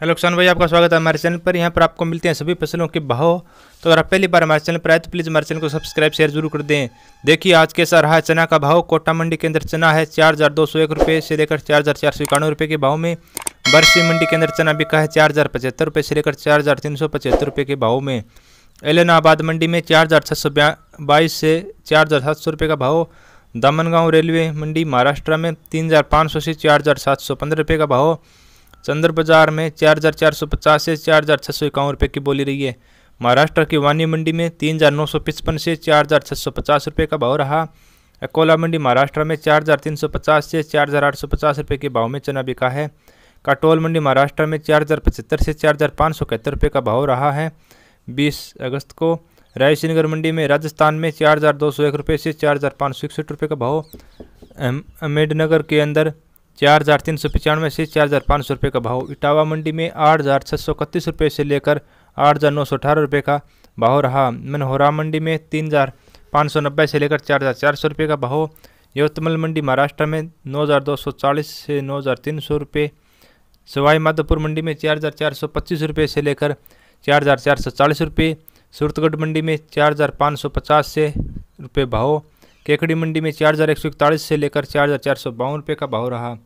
hello किसान भाई आपका स्वागत है हमारे चैनल पर यहाँ पर आपको मिलते हैं सभी फसलों के भाव तो अगर आप पहली बार हमारे चैनल पर आए तो प्लीज़ हमारे चैनल को सब्सक्राइब शेयर जरूर कर दें देखिए आज कैसा रहा चना का भाव कोटा मंडी के अंदर चना है चार हज़ार दो सौ एक रुपये से लेकर चार हज़ार चार सौ इक्यानवे रुपये के भाव में बरसी मंडी के अंदर चना बिका है चार हज़ार पचहत्तर रुपये से लेकर चार हज़ार तीन सौ पचहत्तर रुपये के भाव में एलनाबाद मंडी में चार हज़ार छः सौ बाईस से चार हज़ार सात सौ रुपये का भाव दामनगांव रेलवे मंडी महाराष्ट्र में तीन हज़ार पाँच सौ से चार हज़ार सात सौ पंद्रह रुपये का भाव चंद्र बाजार में चार हज़ार चार सौ पचास से चार हज़ार छः सौ इक्यावन रुपये की बोली रही है महाराष्ट्र की वानी मंडी में तीन हज़ार नौ सौ पचपन से चार हज़ार छः सौ पचास रुपये का भाव रहा अकोला मंडी महाराष्ट्र में चार हज़ार तीन सौ पचास से चार हज़ार आठ सौ पचास रुपये के भाव में चना बिका है काटोल मंडी महाराष्ट्र में चार हज़ार पचहत्तर से चार हज़ार पाँच सौ इकहत्तर रुपये का भाव रहा है बीस अगस्त को रायसिनगर मंडी में राजस्थान में चार हज़ार दो सौ एक रुपये से चार हज़ार पाँच सौ इकसठ रुपये का भाव अहमेडनगर के अंदर चार हज़ार तीन सौ पचानवे से चार हज़ार पाँच सौ रुपये का भाव इटावा मंडी में आठ हज़ार छः सौ इकतीस रुपये से लेकर आठ हज़ार नौ सौ अठारह रुपये का भाव रहा मनहोरा मंडी में तीन हज़ार पाँच सौ नब्बे से लेकर चार हज़ार चार सौ रुपये का भाव यवतमल मंडी महाराष्ट्र में नौ हज़ार दो सौ चालीस से नौ हज़ार तीन सौ रुपये सवाई माधोपुर मंडी में चार हज़ार चार सौ पच्चीस रुपये से लेकर चार हज़ार चार सौ चालीस रुपये सूरतगढ़ मंडी में चार हज़ार पाँच सौ पचास से रुपये भाव केकड़ी मंडी में चार हज़ार एक सौ इकतालीस से लेकर चार हज़ार चार सौ बावन रुपये का भाव रहा